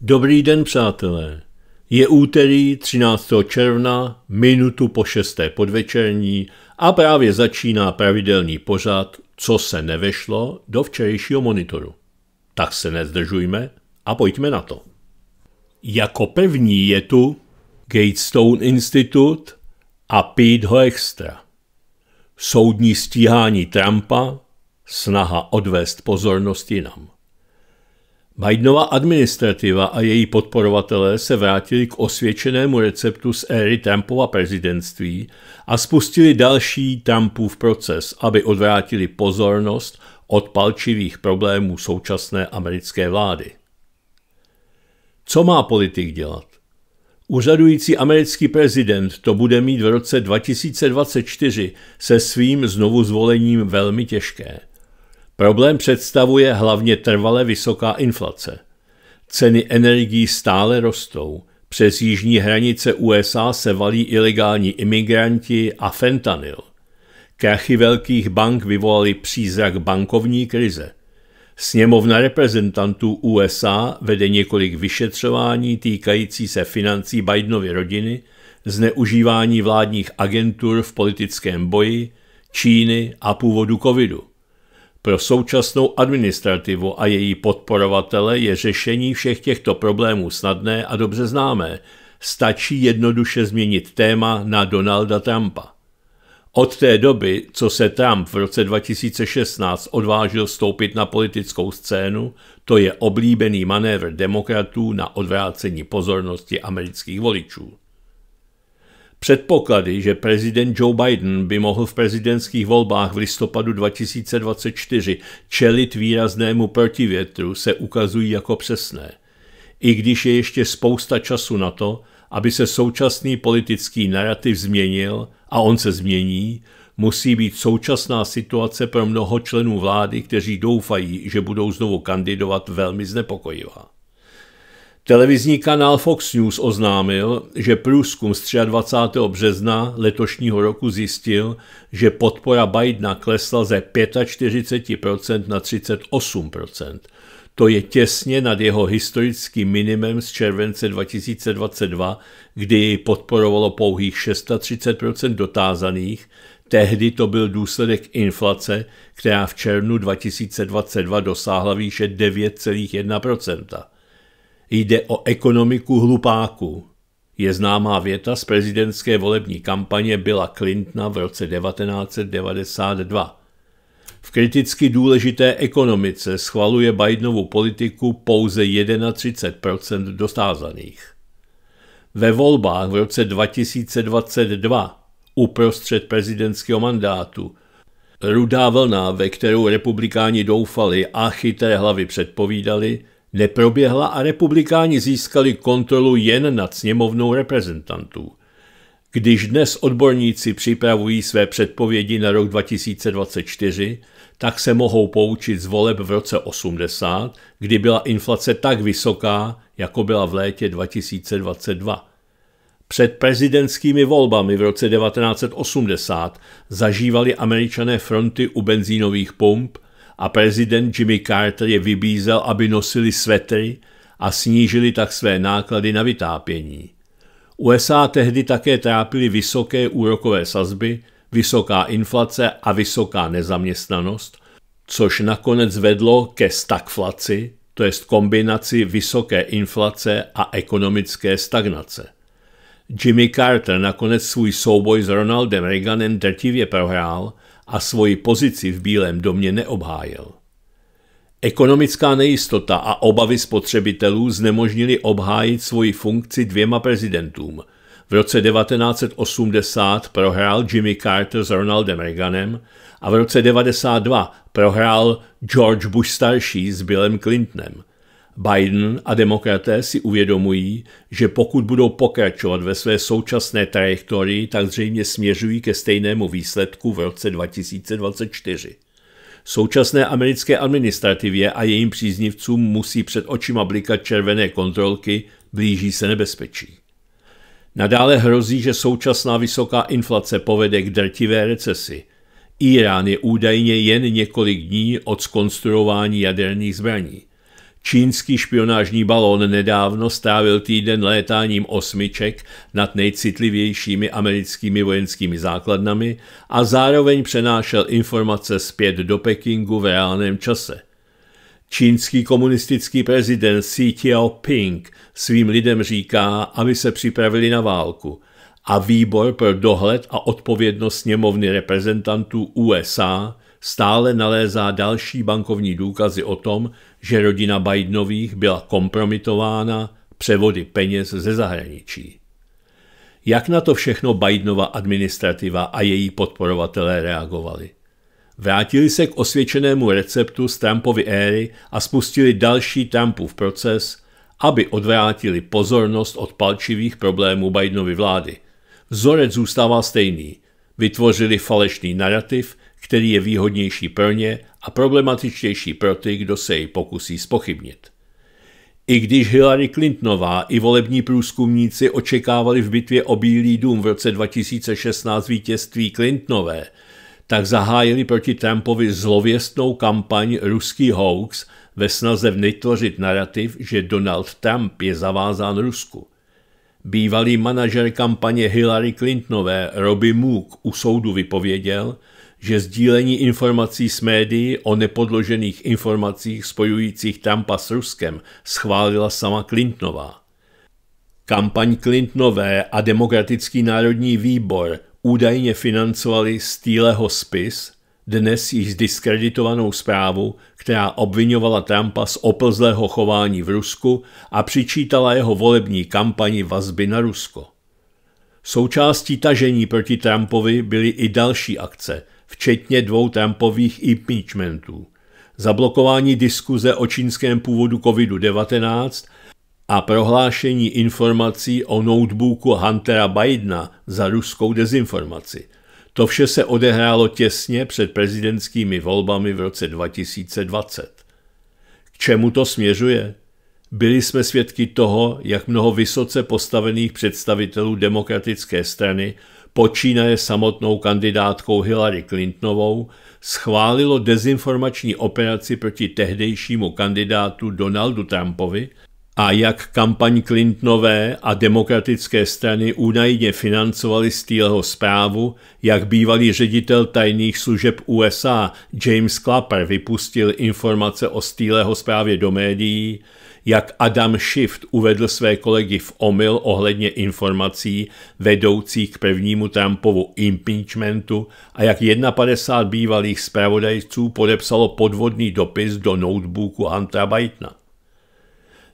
Dobrý den, přátelé. Je úterý 13. června, minutu po šesté podvečerní a právě začíná pravidelný pořad Co se nevešlo do včerejšího monitoru. Tak se nezdržujme a pojďme na to. Jako první je tu Gatestone Institute a Pete ho extra. Soudní stíhání Trumpa, snaha odvést pozornost jinam. Bidenova administrativa a její podporovatelé se vrátili k osvědčenému receptu z éry Trumpova prezidentství a spustili další Trumpův proces, aby odvrátili pozornost od palčivých problémů současné americké vlády. Co má politik dělat? Úřadující americký prezident to bude mít v roce 2024 se svým znovu zvolením velmi těžké – Problém představuje hlavně trvale vysoká inflace. Ceny energií stále rostou, přes jižní hranice USA se valí ilegální imigranti a fentanyl. Krachy velkých bank vyvolaly přízrak bankovní krize. Sněmovna reprezentantů USA vede několik vyšetřování týkající se financí Bidenovy rodiny, zneužívání vládních agentur v politickém boji, Číny a původu covidu. Pro současnou administrativu a její podporovatele je řešení všech těchto problémů snadné a dobře známé. Stačí jednoduše změnit téma na Donalda Trumpa. Od té doby, co se Trump v roce 2016 odvážil vstoupit na politickou scénu, to je oblíbený manévr demokratů na odvrácení pozornosti amerických voličů. Předpoklady, že prezident Joe Biden by mohl v prezidentských volbách v listopadu 2024 čelit výraznému protivětru, se ukazují jako přesné. I když je ještě spousta času na to, aby se současný politický narrativ změnil, a on se změní, musí být současná situace pro mnoho členů vlády, kteří doufají, že budou znovu kandidovat, velmi znepokojivá. Televizní kanál Fox News oznámil, že průzkum z 23. března letošního roku zjistil, že podpora Bidena klesla ze 45% na 38%. To je těsně nad jeho historickým minimem z července 2022, kdy jej podporovalo pouhých 630% dotázaných, Tehdy to byl důsledek inflace, která v červnu 2022 dosáhla výše 9,1 Jde o ekonomiku hlupáků. Je známá věta z prezidentské volební kampaně byla Clintona v roce 1992. V kriticky důležité ekonomice schvaluje Bidenovu politiku pouze 31% dostázaných. Ve volbách v roce 2022, uprostřed prezidentského mandátu, rudá vlna, ve kterou republikáni doufali a chytré hlavy předpovídali, neproběhla a republikáni získali kontrolu jen nad sněmovnou reprezentantů. Když dnes odborníci připravují své předpovědi na rok 2024, tak se mohou poučit z voleb v roce 80, kdy byla inflace tak vysoká, jako byla v létě 2022. Před prezidentskými volbami v roce 1980 zažívali američané fronty u benzínových pump a prezident Jimmy Carter je vybízel, aby nosili svetry a snížili tak své náklady na vytápění. USA tehdy také trápily vysoké úrokové sazby, vysoká inflace a vysoká nezaměstnanost, což nakonec vedlo ke stagflaci, to jest kombinaci vysoké inflace a ekonomické stagnace. Jimmy Carter nakonec svůj souboj s Ronaldem Reaganem drtivě prohrál – a svoji pozici v Bílém domě neobhájil. Ekonomická nejistota a obavy spotřebitelů znemožnili obhájit svoji funkci dvěma prezidentům. V roce 1980 prohrál Jimmy Carter s Ronaldem Reaganem a v roce 1992 prohrál George Bush starší s Billem Clintonem. Biden a demokraté si uvědomují, že pokud budou pokračovat ve své současné trajektorii, tak zřejmě směřují ke stejnému výsledku v roce 2024. Současné americké administrativě a jejím příznivcům musí před očima blikat červené kontrolky, blíží se nebezpečí. Nadále hrozí, že současná vysoká inflace povede k drtivé recesi. Irán je údajně jen několik dní od skonstruování jaderných zbraní – Čínský špionážní balón nedávno strávil týden létáním osmiček nad nejcitlivějšími americkými vojenskými základnami a zároveň přenášel informace zpět do Pekingu v reálném čase. Čínský komunistický prezident Xi Jinping svým lidem říká, aby se připravili na válku a výbor pro dohled a odpovědnost sněmovny reprezentantů USA stále nalézá další bankovní důkazy o tom, že rodina Bidenových byla kompromitována převody peněz ze zahraničí. Jak na to všechno Bidenova administrativa a její podporovatelé reagovali? Vrátili se k osvědčenému receptu z Trumpovy éry a spustili další Trumpův proces, aby odvrátili pozornost od palčivých problémů Bidenovy vlády. Vzorec zůstává stejný. Vytvořili falešný narrativ, který je výhodnější pro ně a problematičtější pro ty, kdo se jej pokusí spochybnit. I když Hillary Clintonová i volební průzkumníci očekávali v bitvě o Bílý dům v roce 2016 vítězství Clintonové, tak zahájili proti Trumpovi zlověstnou kampaň Ruský hoax ve snaze vnitvořit narrativ, že Donald Trump je zavázán Rusku. Bývalý manažer kampaně Hillary Clintonové Robbie Mook u soudu vypověděl, že sdílení informací s médií o nepodložených informacích spojujících Trumpa s Ruskem schválila sama Clintonová. Kampaň Clintonové a Demokratický národní výbor údajně financovali Steeleho spis, dnes již zdiskreditovanou zprávu, která obvinovala Trumpa z oplzlého chování v Rusku a přičítala jeho volební kampani vazby na Rusko. Součástí tažení proti Trumpovi byly i další akce – včetně dvou Trumpových impeachmentů, zablokování diskuze o čínském původu COVID-19 a prohlášení informací o notebooku Huntera Bidena za ruskou dezinformaci. To vše se odehrálo těsně před prezidentskými volbami v roce 2020. K čemu to směřuje? Byli jsme svědky toho, jak mnoho vysoce postavených představitelů demokratické strany počínaje samotnou kandidátkou Hillary Clintonovou, schválilo dezinformační operaci proti tehdejšímu kandidátu Donaldu Trumpovi a jak kampaň Clintonové a demokratické strany údajně financovali Steeleho zprávu, jak bývalý ředitel tajných služeb USA James Clapper vypustil informace o stýleho zprávě do médií, jak Adam Schiff uvedl své kolegy v omyl ohledně informací vedoucích k prvnímu Trumpovu impeachmentu a jak 51 bývalých zpravodajců podepsalo podvodný dopis do notebooku Huntera Bajtna.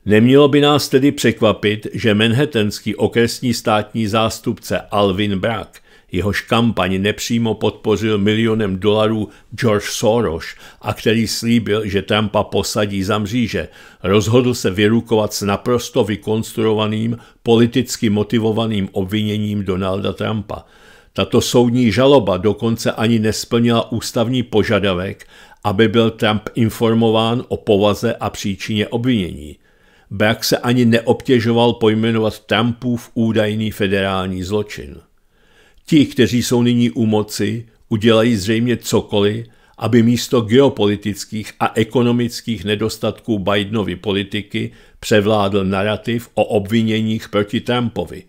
Nemělo by nás tedy překvapit, že manhattanský okresní státní zástupce Alvin Brack jehož kampaň nepřímo podpořil milionem dolarů George Soros a který slíbil, že Trumpa posadí za mříže, rozhodl se vyrukovat s naprosto vykonstruovaným, politicky motivovaným obviněním Donalda Trumpa. Tato soudní žaloba dokonce ani nesplnila ústavní požadavek, aby byl Trump informován o povaze a příčině obvinění. Brak se ani neobtěžoval pojmenovat Trumpův údajný federální zločin. Ti, kteří jsou nyní u moci, udělají zřejmě cokoliv, aby místo geopolitických a ekonomických nedostatků Bidenovy politiky převládl narrativ o obviněních proti Trumpovi.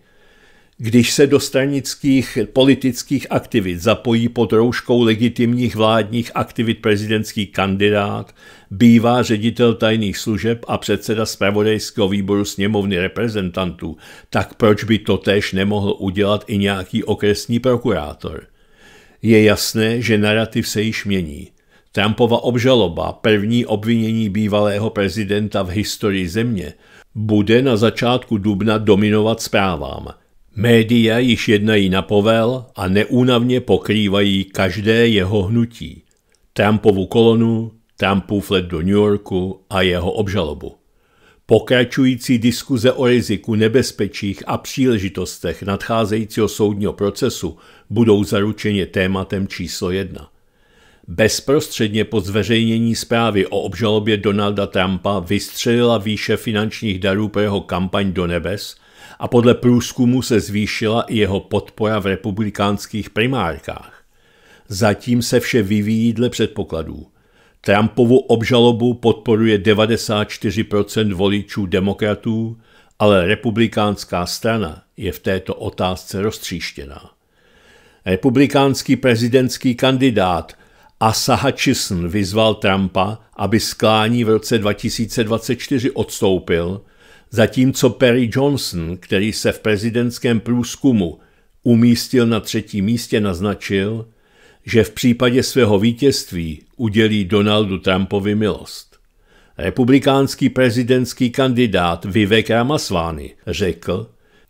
Když se do stranických politických aktivit zapojí pod rouškou legitimních vládních aktivit prezidentský kandidát, bývá ředitel tajných služeb a předseda zpravodajského výboru sněmovny reprezentantů, tak proč by to též nemohl udělat i nějaký okresní prokurátor? Je jasné, že narrativ se již mění. Trumpova obžaloba, první obvinění bývalého prezidenta v historii země, bude na začátku dubna dominovat zprávám. Média již jednají na povel a neúnavně pokrývají každé jeho hnutí. Trumpovu kolonu, Trumpův let do New Yorku a jeho obžalobu. Pokračující diskuze o riziku, nebezpečích a příležitostech nadcházejícího soudního procesu budou zaručeně tématem číslo jedna. Bezprostředně po zveřejnění zprávy o obžalobě Donalda Trumpa vystřelila výše finančních darů pro jeho kampaň do nebes a podle průzkumu se zvýšila i jeho podpora v republikánských primárkách. Zatím se vše vyvíjí dle předpokladů. Trumpovu obžalobu podporuje 94% voličů demokratů, ale republikánská strana je v této otázce roztříštěná. Republikánský prezidentský kandidát Asa Hutchison vyzval Trumpa, aby sklání v roce 2024 odstoupil, zatímco Perry Johnson, který se v prezidentském průzkumu umístil na třetím místě, naznačil, že v případě svého vítězství udělí Donaldu Trumpovi milost. Republikánský prezidentský kandidát Vivek Ramasvány řekl,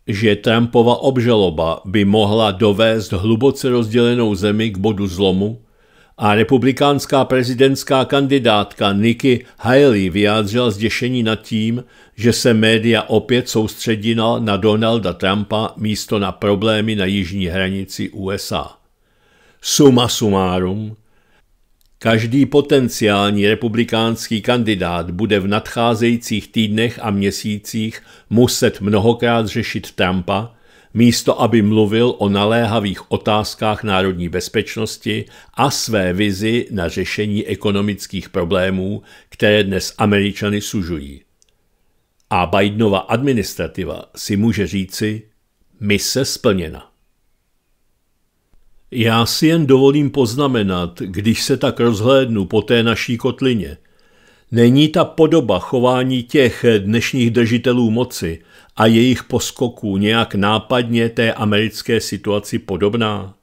že Trumpova obžaloba by mohla dovést hluboce rozdělenou zemi k bodu zlomu a republikánská prezidentská kandidátka Nikki Haley vyjádřila zděšení nad tím, že se média opět soustředila na Donalda Trumpa místo na problémy na jižní hranici USA. Suma sumárum, každý potenciální republikánský kandidát bude v nadcházejících týdnech a měsících muset mnohokrát řešit Trumpa, místo aby mluvil o naléhavých otázkách národní bezpečnosti a své vizi na řešení ekonomických problémů, které dnes Američany sužují. A Bidenova administrativa si může říci mise splněna. Já si jen dovolím poznamenat, když se tak rozhlédnu po té naší kotlině. Není ta podoba chování těch dnešních držitelů moci a jejich poskoků nějak nápadně té americké situaci podobná?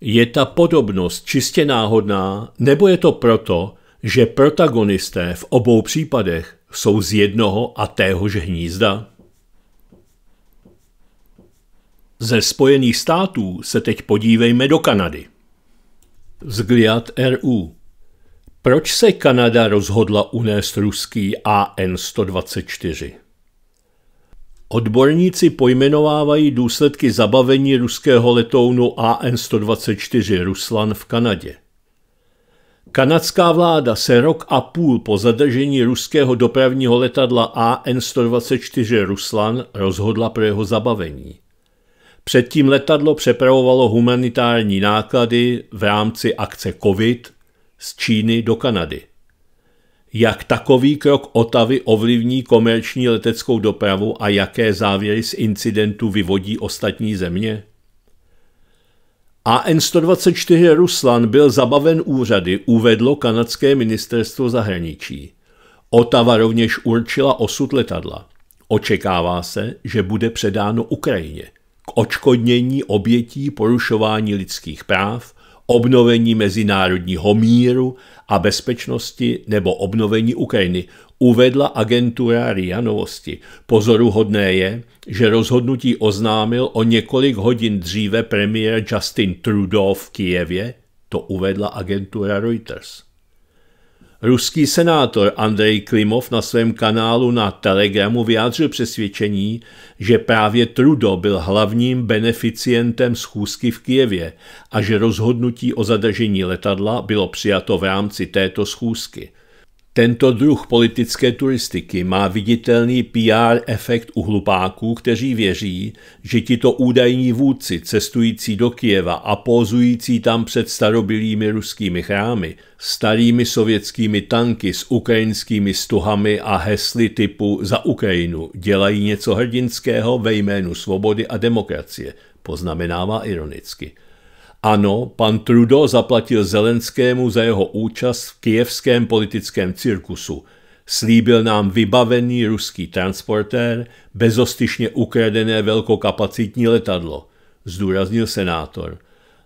Je ta podobnost čistě náhodná, nebo je to proto, že protagonisté v obou případech jsou z jednoho a téhož hnízda? Ze Spojených států se teď podívejme do Kanady. Zgliad RU Proč se Kanada rozhodla unést ruský AN-124? Odborníci pojmenovávají důsledky zabavení ruského letounu AN-124 Ruslan v Kanadě. Kanadská vláda se rok a půl po zadržení ruského dopravního letadla AN-124 Ruslan rozhodla pro jeho zabavení. Předtím letadlo přepravovalo humanitární náklady v rámci akce COVID z Číny do Kanady. Jak takový krok Otavy ovlivní komerční leteckou dopravu a jaké závěry z incidentu vyvodí ostatní země? AN-124 Ruslan byl zabaven úřady, uvedlo kanadské ministerstvo zahraničí. Otava rovněž určila osud letadla. Očekává se, že bude předáno Ukrajině k očkodnění obětí porušování lidských práv, obnovení mezinárodního míru a bezpečnosti nebo obnovení Ukrajiny, uvedla agentura RIA Novosti. Pozoruhodné je, že rozhodnutí oznámil o několik hodin dříve premiér Justin Trudeau v Kijevě, to uvedla agentura Reuters. Ruský senátor Andrej Klimov na svém kanálu na Telegramu vyjádřil přesvědčení, že právě Trudo byl hlavním beneficientem schůzky v Kijevě a že rozhodnutí o zadržení letadla bylo přijato v rámci této schůzky. Tento druh politické turistiky má viditelný PR efekt u hlupáků, kteří věří, že tito údajní vůdci cestující do Kijeva a pózující tam před starobilými ruskými chrámy, starými sovětskými tanky s ukrajinskými stuhami a hesly typu za Ukrajinu dělají něco hrdinského ve jménu svobody a demokracie, poznamenává ironicky – ano, pan Trudeau zaplatil Zelenskému za jeho účast v kijevském politickém cirkusu. Slíbil nám vybavený ruský transportér, bezostyšně ukradené velkokapacitní letadlo, zdůraznil senátor.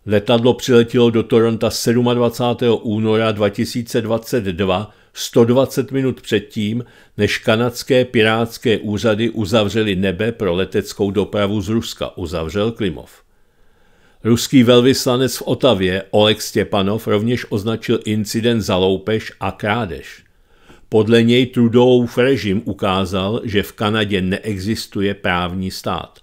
Letadlo přiletělo do Toronta 27. února 2022, 120 minut předtím, než kanadské pirátské úřady uzavřely nebe pro leteckou dopravu z Ruska, uzavřel Klimov. Ruský velvyslanec v Otavě Oleg Stěpanov rovněž označil incident za loupež a krádež. Podle něj Trudeauův režim ukázal, že v Kanadě neexistuje právní stát.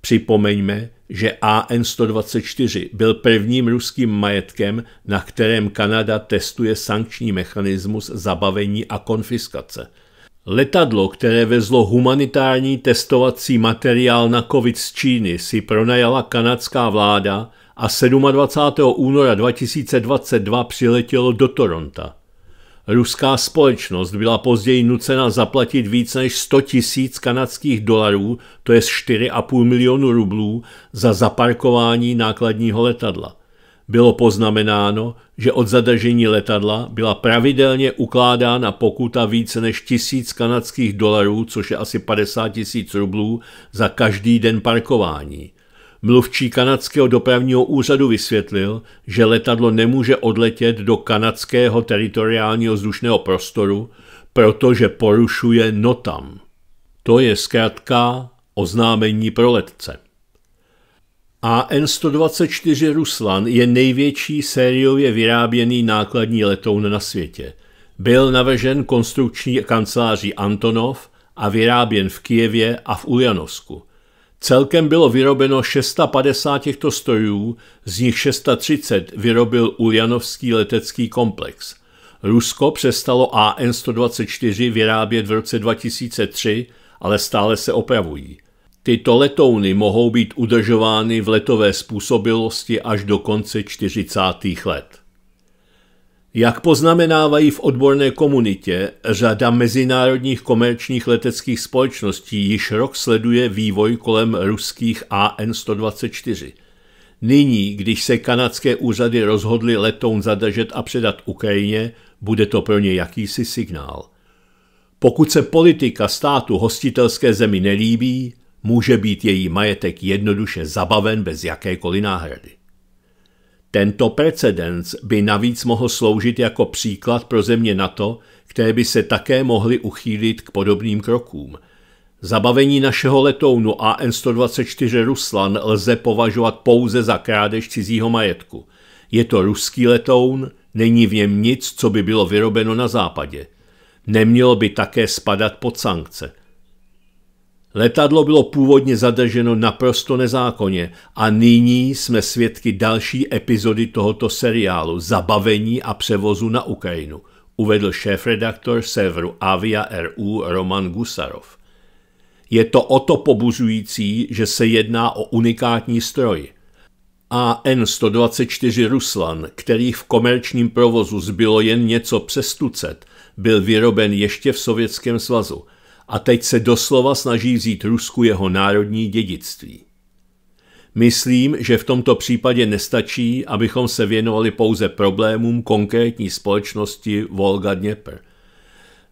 Připomeňme, že AN-124 byl prvním ruským majetkem, na kterém Kanada testuje sankční mechanismus zabavení a konfiskace – Letadlo, které vezlo humanitární testovací materiál na COVID z Číny, si pronajala kanadská vláda a 27. února 2022 přiletělo do Toronta. Ruská společnost byla později nucena zaplatit víc než 100 tisíc kanadských dolarů, to je 4,5 milionu rublů, za zaparkování nákladního letadla. Bylo poznamenáno, že od zadržení letadla byla pravidelně ukládána pokuta více než tisíc kanadských dolarů, což je asi 50 tisíc rublů, za každý den parkování. Mluvčí kanadského dopravního úřadu vysvětlil, že letadlo nemůže odletět do kanadského teritoriálního vzdušného prostoru, protože porušuje NOTAM. To je zkrátka oznámení pro letce an 124 Ruslan je největší sériově vyráběný nákladní letoun na světě. Byl navržen konstrukční kanceláří Antonov a vyráběn v Kijevě a v Ujanovsku. Celkem bylo vyrobeno 650 těchto strojů, z nich 630 vyrobil Ujanovský letecký komplex. Rusko přestalo AN-124 vyrábět v roce 2003, ale stále se opravují. Tyto letouny mohou být udržovány v letové způsobilosti až do konce 40. let. Jak poznamenávají v odborné komunitě, řada mezinárodních komerčních leteckých společností již rok sleduje vývoj kolem ruských AN-124. Nyní, když se kanadské úřady rozhodly letoun zadržet a předat Ukrajině, bude to pro ně jakýsi signál. Pokud se politika státu hostitelské zemi nelíbí, může být její majetek jednoduše zabaven bez jakékoliv náhrady. Tento precedens by navíc mohl sloužit jako příklad pro země NATO, které by se také mohly uchýlit k podobným krokům. Zabavení našeho letounu AN-124 Ruslan lze považovat pouze za krádež cizího majetku. Je to ruský letoun, není v něm nic, co by bylo vyrobeno na západě. Nemělo by také spadat pod sankce. Letadlo bylo původně zadrženo naprosto nezákonně a nyní jsme svědky další epizody tohoto seriálu Zabavení a převozu na Ukrajinu, uvedl šéf-redaktor Severu Avia RU Roman Gusarov. Je to o to pobuzující, že se jedná o unikátní stroj. AN-124 Ruslan, kterých v komerčním provozu zbylo jen něco přes tucet, byl vyroben ještě v Sovětském svazu – a teď se doslova snaží vzít Rusku jeho národní dědictví. Myslím, že v tomto případě nestačí, abychom se věnovali pouze problémům konkrétní společnosti Volga Dněpr.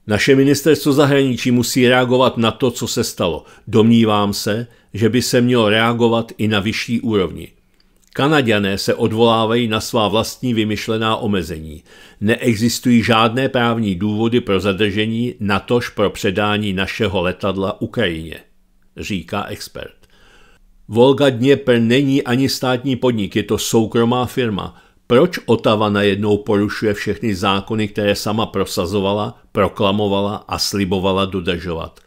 Naše ministerstvo zahraničí musí reagovat na to, co se stalo. Domnívám se, že by se mělo reagovat i na vyšší úrovni. Kanaďané se odvolávají na svá vlastní vymyšlená omezení. Neexistují žádné právní důvody pro zadržení, natož pro předání našeho letadla Ukrajině, říká expert. Volga Dněpr není ani státní podnik, je to soukromá firma. Proč Otava najednou porušuje všechny zákony, které sama prosazovala, proklamovala a slibovala dodržovat?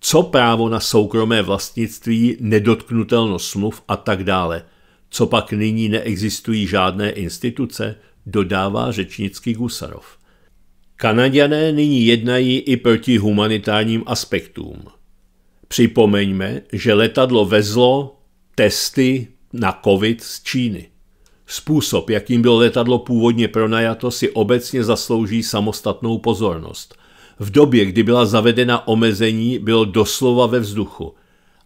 Co právo na soukromé vlastnictví, nedotknutelnost smluv a tak dále – co pak nyní neexistují žádné instituce, dodává řečnický Gusarov. Kanaděné nyní jednají i proti humanitárním aspektům. Připomeňme, že letadlo vezlo testy na COVID z Číny. Způsob, jakým bylo letadlo původně pronajato, si obecně zaslouží samostatnou pozornost. V době, kdy byla zavedena omezení, bylo doslova ve vzduchu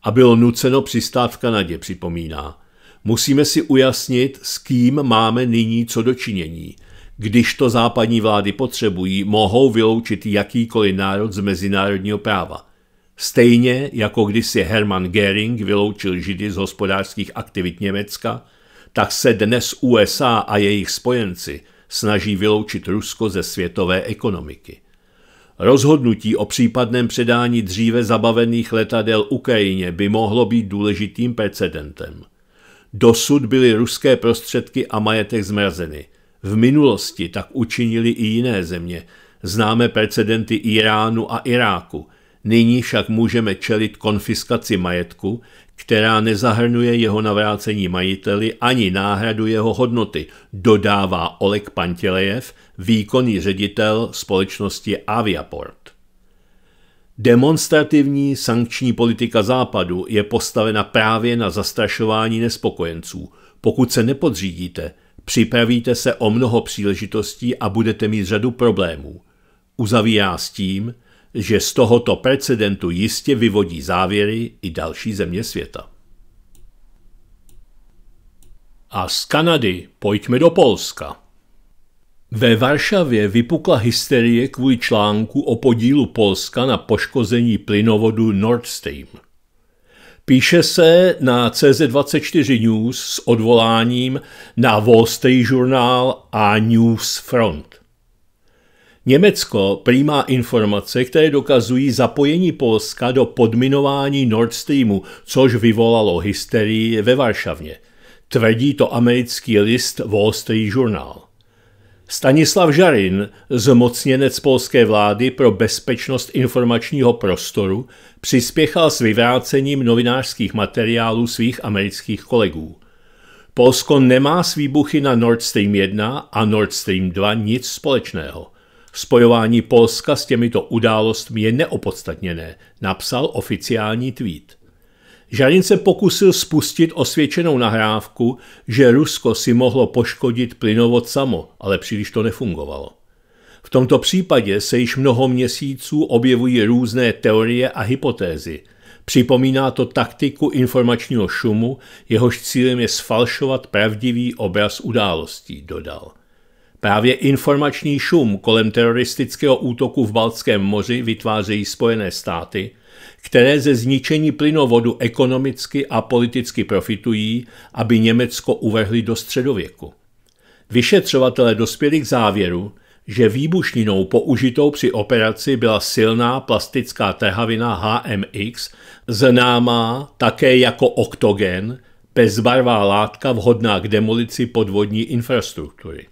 a bylo nuceno přistát v Kanadě, připomíná. Musíme si ujasnit, s kým máme nyní co dočinění. Když to západní vlády potřebují, mohou vyloučit jakýkoliv národ z mezinárodního práva. Stejně jako když si Hermann Göring vyloučil židy z hospodářských aktivit Německa, tak se dnes USA a jejich spojenci snaží vyloučit Rusko ze světové ekonomiky. Rozhodnutí o případném předání dříve zabavených letadel Ukrajině by mohlo být důležitým precedentem – Dosud byly ruské prostředky a majetek zmrazeny. V minulosti tak učinili i jiné země. Známe precedenty Iránu a Iráku. Nyní však můžeme čelit konfiskaci majetku, která nezahrnuje jeho navrácení majiteli ani náhradu jeho hodnoty, dodává Oleg Pantelejev, výkonný ředitel společnosti Aviaport. Demonstrativní sankční politika Západu je postavena právě na zastrašování nespokojenců. Pokud se nepodřídíte, připravíte se o mnoho příležitostí a budete mít řadu problémů. Uzavírá s tím, že z tohoto precedentu jistě vyvodí závěry i další země světa. A z Kanady pojďme do Polska. Ve Varšavě vypukla hysterie kvůli článku o podílu Polska na poškození plynovodu Nord Stream. Píše se na CZ24 News s odvoláním na Wall Street Journal a News Front. Německo přijímá informace, které dokazují zapojení Polska do podminování Nord Streamu, což vyvolalo hysterii ve Varšavě. Tvrdí to americký list Wall Street Journal. Stanislav Žarin, zmocněnec polské vlády pro bezpečnost informačního prostoru, přispěchal s vyvrácením novinářských materiálů svých amerických kolegů. Polsko nemá s výbuchy na Nord Stream 1 a Nord Stream 2 nic společného. Spojování Polska s těmito událostmi je neopodstatněné, napsal oficiální tweet. Žarin se pokusil spustit osvědčenou nahrávku, že Rusko si mohlo poškodit plynovod samo, ale příliš to nefungovalo. V tomto případě se již mnoho měsíců objevují různé teorie a hypotézy. Připomíná to taktiku informačního šumu, jehož cílem je sfalšovat pravdivý obraz událostí, dodal. Právě informační šum kolem teroristického útoku v Baltském moři vytvářejí Spojené státy které ze zničení plynovodu ekonomicky a politicky profitují, aby Německo uvrhli do středověku. Vyšetřovatelé dospěli k závěru, že výbušninou použitou při operaci byla silná plastická trhavina HMX, známá také jako oktogen, bezbarvá látka vhodná k demolici podvodní infrastruktury.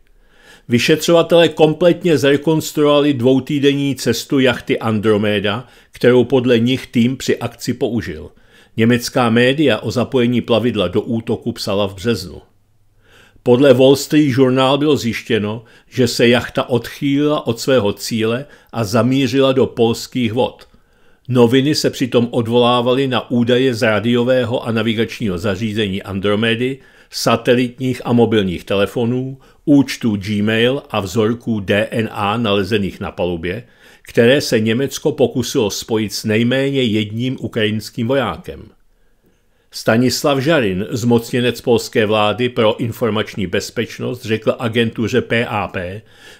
Vyšetřovatelé kompletně zrekonstruovali dvoutýdenní cestu jachty Andromeda, kterou podle nich tým při akci použil. Německá média o zapojení plavidla do útoku psala v březnu. Podle Wall Street Journal bylo zjištěno, že se jachta odchýlila od svého cíle a zamířila do polských vod. Noviny se přitom odvolávaly na údaje z radiového a navigačního zařízení Andromedy, satelitních a mobilních telefonů, účtu Gmail a vzorků DNA nalezených na palubě, které se Německo pokusilo spojit s nejméně jedním ukrajinským vojákem. Stanislav Žarin, zmocněnec polské vlády pro informační bezpečnost, řekl agentuře PAP,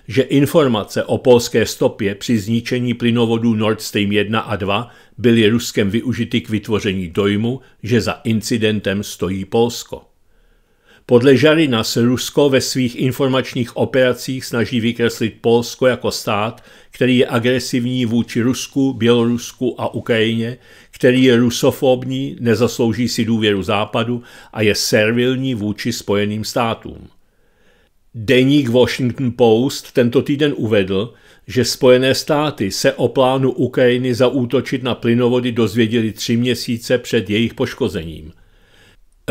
že informace o polské stopě při zničení plynovodů Nord Stream 1 a 2 byly Ruskem využity k vytvoření dojmu, že za incidentem stojí Polsko. Podle Žarina se Rusko ve svých informačních operacích snaží vykreslit Polsko jako stát, který je agresivní vůči Rusku, Bělorusku a Ukrajině, který je rusofobní, nezaslouží si důvěru Západu a je servilní vůči Spojeným státům. Deník Washington Post tento týden uvedl, že Spojené státy se o plánu Ukrajiny zaútočit na plynovody dozvěděli tři měsíce před jejich poškozením –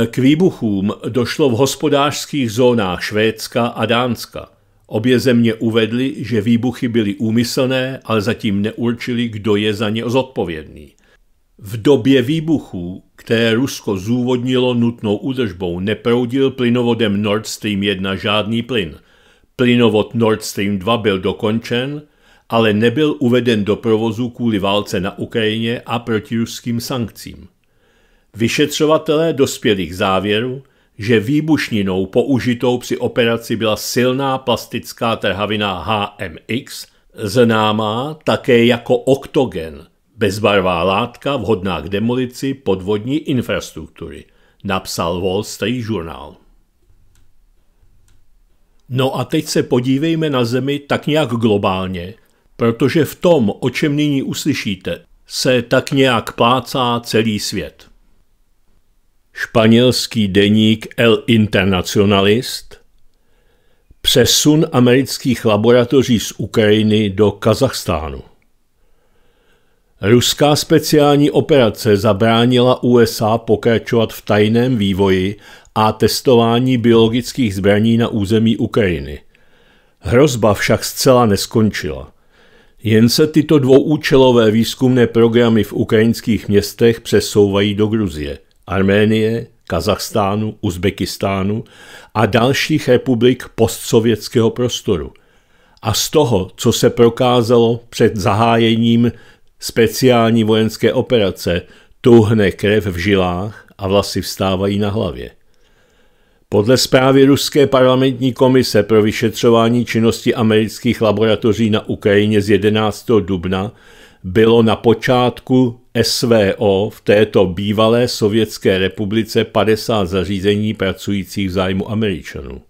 k výbuchům došlo v hospodářských zónách Švédska a Dánska. Obě země uvedly, že výbuchy byly úmyslné, ale zatím neurčili, kdo je za ně zodpovědný. V době výbuchů, které Rusko zúvodnilo nutnou údržbou, neproudil plynovodem Nord Stream 1 žádný plyn. Plynovod Nord Stream 2 byl dokončen, ale nebyl uveden do provozu kvůli válce na Ukrajině a ruským sankcím. Vyšetřovatelé dospěli k závěru, že výbušninou použitou při operaci byla silná plastická trhavina HMX, známá také jako oktogen, bezbarvá látka vhodná k demolici podvodní infrastruktury, napsal Wall Street Journal. No a teď se podívejme na Zemi tak nějak globálně, protože v tom, o čem nyní uslyšíte, se tak nějak plácá celý svět španělský deník El Internacionalist, přesun amerických laboratoří z Ukrajiny do Kazachstánu. Ruská speciální operace zabránila USA pokračovat v tajném vývoji a testování biologických zbraní na území Ukrajiny. Hrozba však zcela neskončila. Jen se tyto dvouúčelové výzkumné programy v ukrajinských městech přesouvají do Gruzie – Arménie, Kazachstánu, Uzbekistánu a dalších republik postsovětského prostoru. A z toho, co se prokázalo před zahájením speciální vojenské operace, tuhne krev v žilách a vlasy vstávají na hlavě. Podle zprávy Ruské parlamentní komise pro vyšetřování činnosti amerických laboratoří na Ukrajině z 11. dubna bylo na počátku SVO v této bývalé Sovětské republice 50 zařízení pracujících v zájmu Američanů.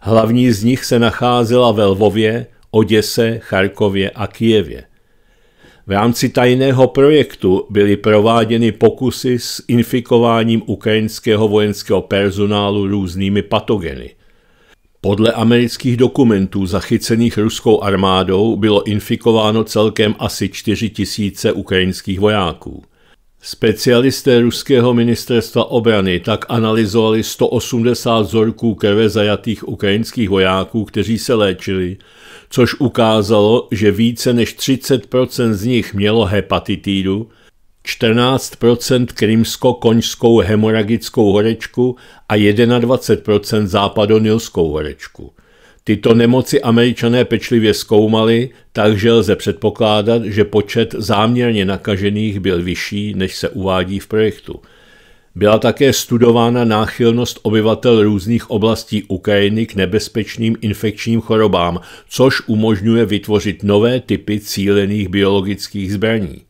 Hlavní z nich se nacházela ve Lvově, Oděse, Charkově a Kijevě. V rámci tajného projektu byly prováděny pokusy s infikováním ukrajinského vojenského personálu různými patogeny – podle amerických dokumentů zachycených ruskou armádou bylo infikováno celkem asi 4 tisíce ukrajinských vojáků. Specialisté ruského ministerstva obrany tak analyzovali 180 vzorků krve zajatých ukrajinských vojáků, kteří se léčili, což ukázalo, že více než 30 z nich mělo hepatitidu, 14 krymsko-koňskou hemoragickou horečku a 21 západonilskou horečku. Tyto nemoci američané pečlivě zkoumali, takže lze předpokládat, že počet záměrně nakažených byl vyšší, než se uvádí v projektu. Byla také studována náchylnost obyvatel různých oblastí Ukrajiny k nebezpečným infekčním chorobám, což umožňuje vytvořit nové typy cílených biologických zbraní.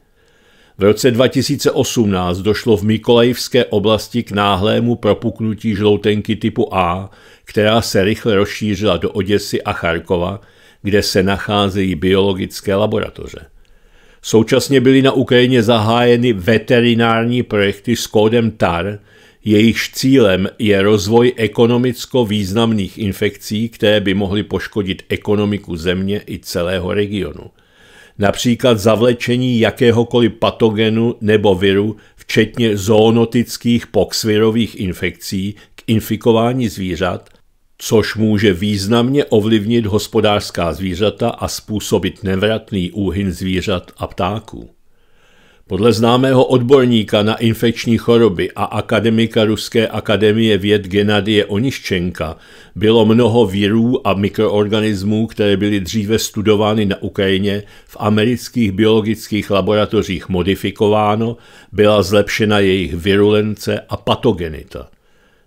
V roce 2018 došlo v Mikolajivské oblasti k náhlému propuknutí žloutenky typu A, která se rychle rozšířila do Oděsy a Charkova, kde se nacházejí biologické laboratoře. Současně byly na Ukrajině zahájeny veterinární projekty s kódem TAR, jejichž cílem je rozvoj ekonomicko významných infekcí, které by mohly poškodit ekonomiku země i celého regionu například zavlečení jakéhokoliv patogenu nebo viru, včetně zoonotických poxvirových infekcí k infikování zvířat, což může významně ovlivnit hospodářská zvířata a způsobit nevratný úhyn zvířat a ptáků. Podle známého odborníka na infekční choroby a akademika Ruské akademie věd Genadie Oniščenka bylo mnoho virů a mikroorganismů, které byly dříve studovány na Ukrajině, v amerických biologických laboratořích modifikováno, byla zlepšena jejich virulence a patogenita.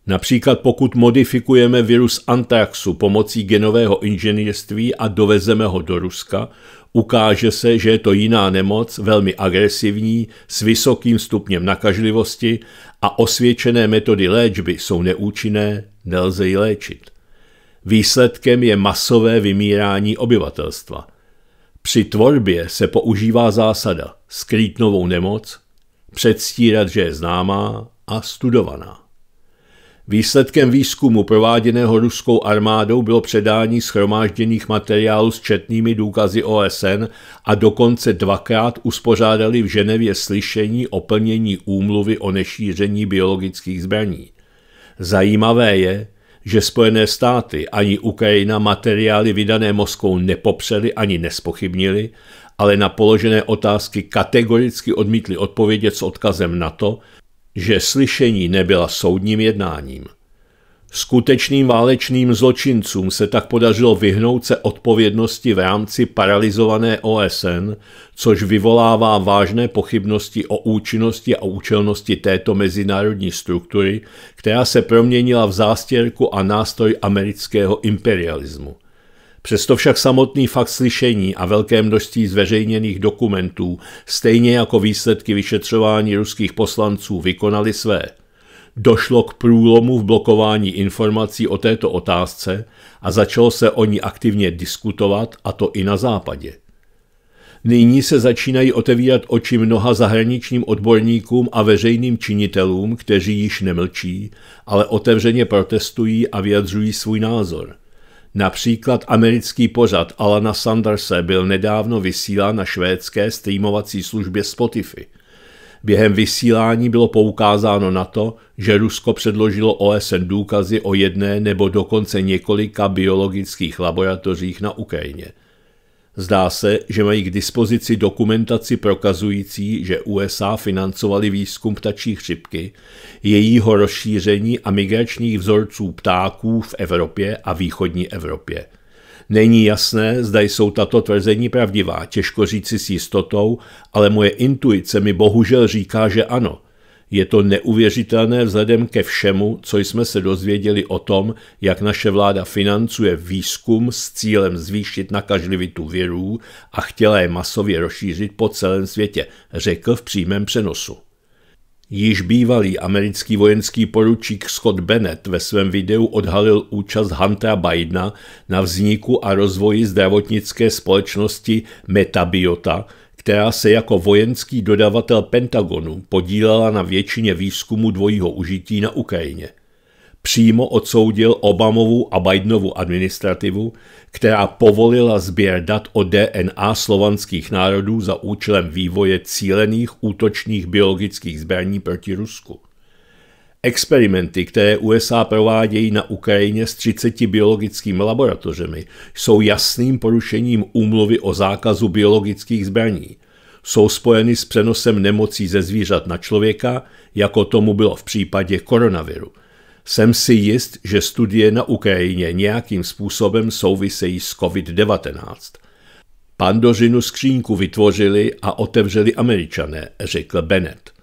Například pokud modifikujeme virus antraxu pomocí genového inženýrství a dovezeme ho do Ruska, ukáže se, že je to jiná nemoc, velmi agresivní, s vysokým stupněm nakažlivosti a osvědčené metody léčby jsou neúčinné, nelze ji léčit. Výsledkem je masové vymírání obyvatelstva. Při tvorbě se používá zásada skrýt novou nemoc, předstírat, že je známá a studovaná. Výsledkem výzkumu prováděného ruskou armádou bylo předání schromážděných materiálů s četnými důkazy OSN a dokonce dvakrát uspořádali v Ženevě slyšení o plnění úmluvy o nešíření biologických zbraní. Zajímavé je, že Spojené státy ani Ukrajina materiály vydané Moskou nepopřeli ani nespochybnili, ale na položené otázky kategoricky odmítli odpovědět s odkazem na to, že slyšení nebyla soudním jednáním. Skutečným válečným zločincům se tak podařilo vyhnout se odpovědnosti v rámci paralizované OSN, což vyvolává vážné pochybnosti o účinnosti a účelnosti této mezinárodní struktury, která se proměnila v zástěrku a nástroj amerického imperialismu. Přesto však samotný fakt slyšení a velké množství zveřejněných dokumentů, stejně jako výsledky vyšetřování ruských poslanců, vykonali své. Došlo k průlomu v blokování informací o této otázce a začalo se o ní aktivně diskutovat, a to i na západě. Nyní se začínají otevírat oči mnoha zahraničním odborníkům a veřejným činitelům, kteří již nemlčí, ale otevřeně protestují a vyjadřují svůj názor – Například americký pořad Alana Sandersa byl nedávno vysílán na švédské streamovací službě Spotify. Během vysílání bylo poukázáno na to, že Rusko předložilo OSN důkazy o jedné nebo dokonce několika biologických laboratořích na Ukrajině – Zdá se, že mají k dispozici dokumentaci prokazující, že USA financovali výzkum ptačí chřipky, jejího rozšíření a migračních vzorců ptáků v Evropě a východní Evropě. Není jasné, zda jsou tato tvrzení pravdivá, těžko říci s jistotou, ale moje intuice mi bohužel říká, že ano – je to neuvěřitelné vzhledem ke všemu, co jsme se dozvěděli o tom, jak naše vláda financuje výzkum s cílem zvýšit nakažlivitu virů a chtěla je masově rozšířit po celém světě, řekl v přímém přenosu. Již bývalý americký vojenský poručík Scott Bennett ve svém videu odhalil účast Huntera Bidena na vzniku a rozvoji zdravotnické společnosti Metabiota, která se jako vojenský dodavatel Pentagonu podílela na většině výzkumu dvojího užití na Ukrajině. Přímo odsoudil Obamovu a Bidenovu administrativu, která povolila sběr dat o DNA slovanských národů za účelem vývoje cílených útočných biologických zbraní proti Rusku. Experimenty, které USA provádějí na Ukrajině s 30 biologickými laboratořemi, jsou jasným porušením úmluvy o zákazu biologických zbraní. Jsou spojeny s přenosem nemocí ze zvířat na člověka, jako tomu bylo v případě koronaviru. Jsem si jist, že studie na Ukrajině nějakým způsobem souvisejí s COVID-19. Pandořinu skřínku vytvořili a otevřeli američané, řekl Bennett.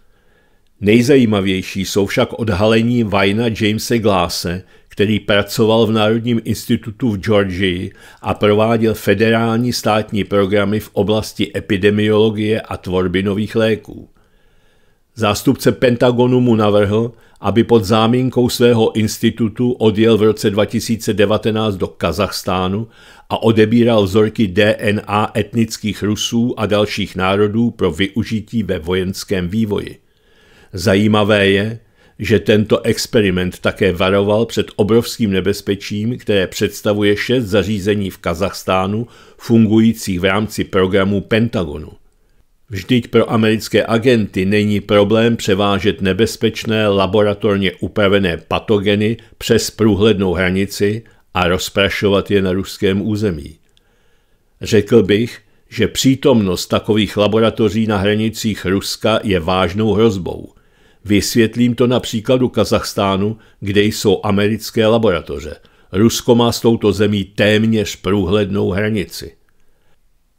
Nejzajímavější jsou však odhalení Vajna Jamese Glase, který pracoval v Národním institutu v Georgii a prováděl federální státní programy v oblasti epidemiologie a tvorby nových léků. Zástupce Pentagonu mu navrhl, aby pod záminkou svého institutu odjel v roce 2019 do Kazachstánu a odebíral vzorky DNA etnických Rusů a dalších národů pro využití ve vojenském vývoji. Zajímavé je, že tento experiment také varoval před obrovským nebezpečím, které představuje šest zařízení v Kazachstánu fungujících v rámci programu Pentagonu. Vždyť pro americké agenty není problém převážet nebezpečné laboratorně upravené patogeny přes průhlednou hranici a rozprašovat je na ruském území. Řekl bych, že přítomnost takových laboratoří na hranicích Ruska je vážnou hrozbou – Vysvětlím to na příkladu Kazachstánu, kde jsou americké laboratoře. Rusko má s touto zemí téměř průhlednou hranici.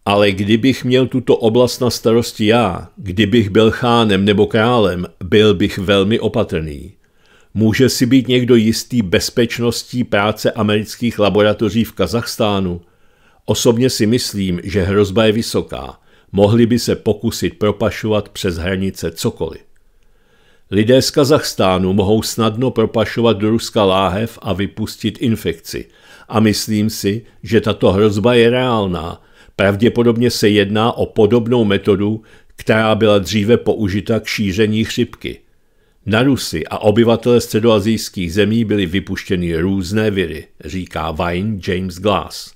Ale kdybych měl tuto oblast na starosti já, kdybych byl chánem nebo králem, byl bych velmi opatrný. Může si být někdo jistý bezpečností práce amerických laboratoří v Kazachstánu? Osobně si myslím, že hrozba je vysoká. Mohli by se pokusit propašovat přes hranice cokoliv. Lidé z Kazachstánu mohou snadno propašovat do Ruska láhev a vypustit infekci. A myslím si, že tato hrozba je reálná. Pravděpodobně se jedná o podobnou metodu, která byla dříve použita k šíření chřipky. Na Rusy a obyvatele středoazijských zemí byly vypuštěny různé viry, říká Vine James Glass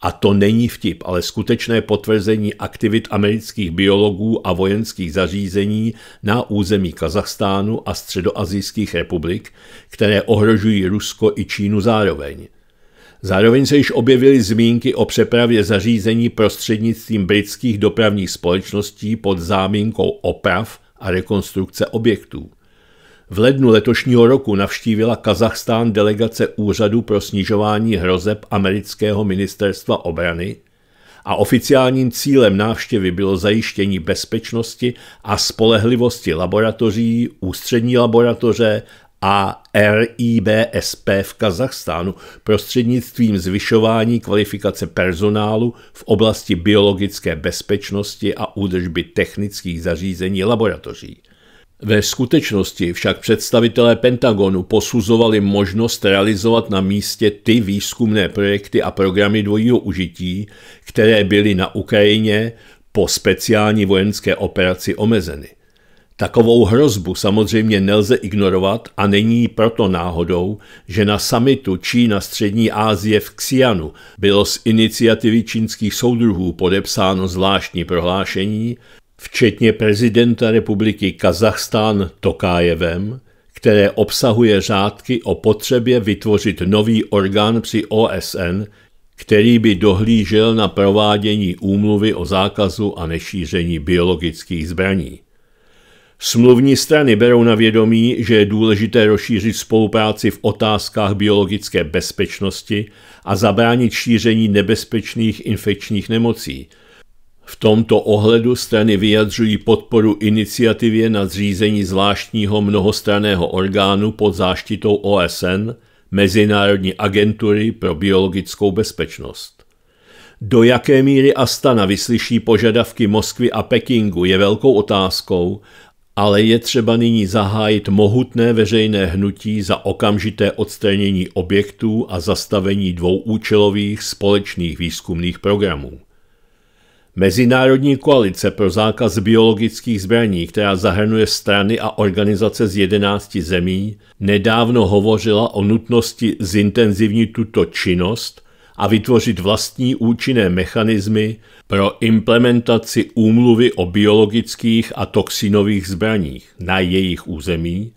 a to není vtip, ale skutečné potvrzení aktivit amerických biologů a vojenských zařízení na území Kazachstánu a středoazijských republik, které ohrožují Rusko i Čínu zároveň. Zároveň se již objevily zmínky o přepravě zařízení prostřednictvím britských dopravních společností pod záminkou oprav a rekonstrukce objektů. V lednu letošního roku navštívila Kazachstán delegace Úřadu pro snižování hrozeb amerického ministerstva obrany a oficiálním cílem návštěvy bylo zajištění bezpečnosti a spolehlivosti laboratoří, ústřední laboratoře a RIBSP v Kazachstánu prostřednictvím zvyšování kvalifikace personálu v oblasti biologické bezpečnosti a údržby technických zařízení laboratoří. Ve skutečnosti však představitelé Pentagonu posuzovali možnost realizovat na místě ty výzkumné projekty a programy dvojího užití, které byly na Ukrajině po speciální vojenské operaci omezeny. Takovou hrozbu samozřejmě nelze ignorovat a není proto náhodou, že na samitu Čína Střední Asie v Xianu bylo z iniciativy čínských soudruhů podepsáno zvláštní prohlášení, včetně prezidenta republiky Kazachstán Tokájevem, které obsahuje řádky o potřebě vytvořit nový orgán při OSN, který by dohlížel na provádění úmluvy o zákazu a nešíření biologických zbraní. Smluvní strany berou na vědomí, že je důležité rozšířit spolupráci v otázkách biologické bezpečnosti a zabránit šíření nebezpečných infekčních nemocí – v tomto ohledu strany vyjadřují podporu iniciativě na zřízení zvláštního mnohostraného orgánu pod záštitou OSN, Mezinárodní agentury pro biologickou bezpečnost. Do jaké míry Astana vyslyší požadavky Moskvy a Pekingu je velkou otázkou, ale je třeba nyní zahájit mohutné veřejné hnutí za okamžité odstranění objektů a zastavení dvouúčelových společných výzkumných programů. Mezinárodní koalice pro zákaz biologických zbraní, která zahrnuje strany a organizace z 11 zemí, nedávno hovořila o nutnosti zintenzivnit tuto činnost a vytvořit vlastní účinné mechanismy pro implementaci úmluvy o biologických a toxinových zbraních na jejich území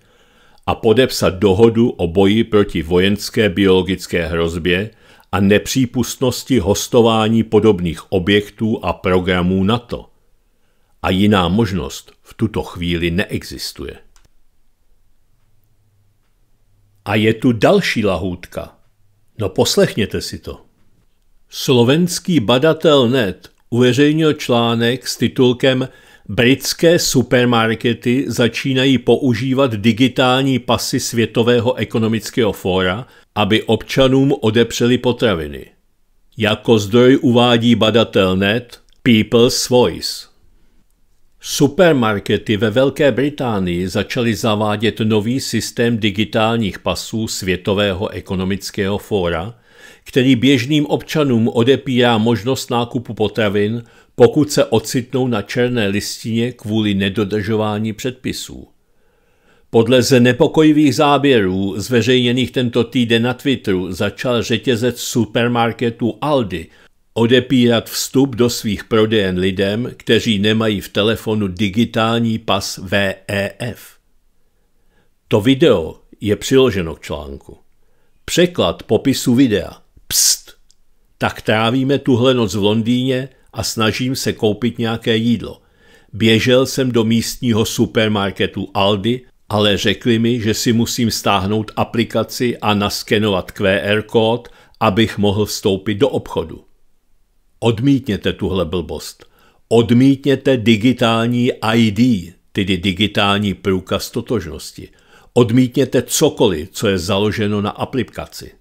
a podepsat dohodu o boji proti vojenské biologické hrozbě, a nepřípustnosti hostování podobných objektů a programů NATO. A jiná možnost v tuto chvíli neexistuje. A je tu další lahůdka. No poslechněte si to. Slovenský badatel NET uveřejnil článek s titulkem Britské supermarkety začínají používat digitální pasy Světového ekonomického fóra – aby občanům odepřeli potraviny. Jako zdroj uvádí badatelnet People's Voice. Supermarkety ve Velké Británii začaly zavádět nový systém digitálních pasů Světového ekonomického fóra, který běžným občanům odepírá možnost nákupu potravin, pokud se ocitnou na černé listině kvůli nedodržování předpisů. Podle znepokojivých záběrů zveřejněných tento týden na Twitteru začal řetězec supermarketu Aldi odepírat vstup do svých prodejen lidem, kteří nemají v telefonu digitální pas VEF. To video je přiloženo k článku. Překlad popisu videa. Pst! Tak trávíme tuhle noc v Londýně a snažím se koupit nějaké jídlo. Běžel jsem do místního supermarketu Aldi ale řekli mi, že si musím stáhnout aplikaci a naskenovat QR kód, abych mohl vstoupit do obchodu. Odmítněte tuhle blbost. Odmítněte digitální ID, tedy digitální průkaz totožnosti. Odmítněte cokoliv, co je založeno na aplikaci.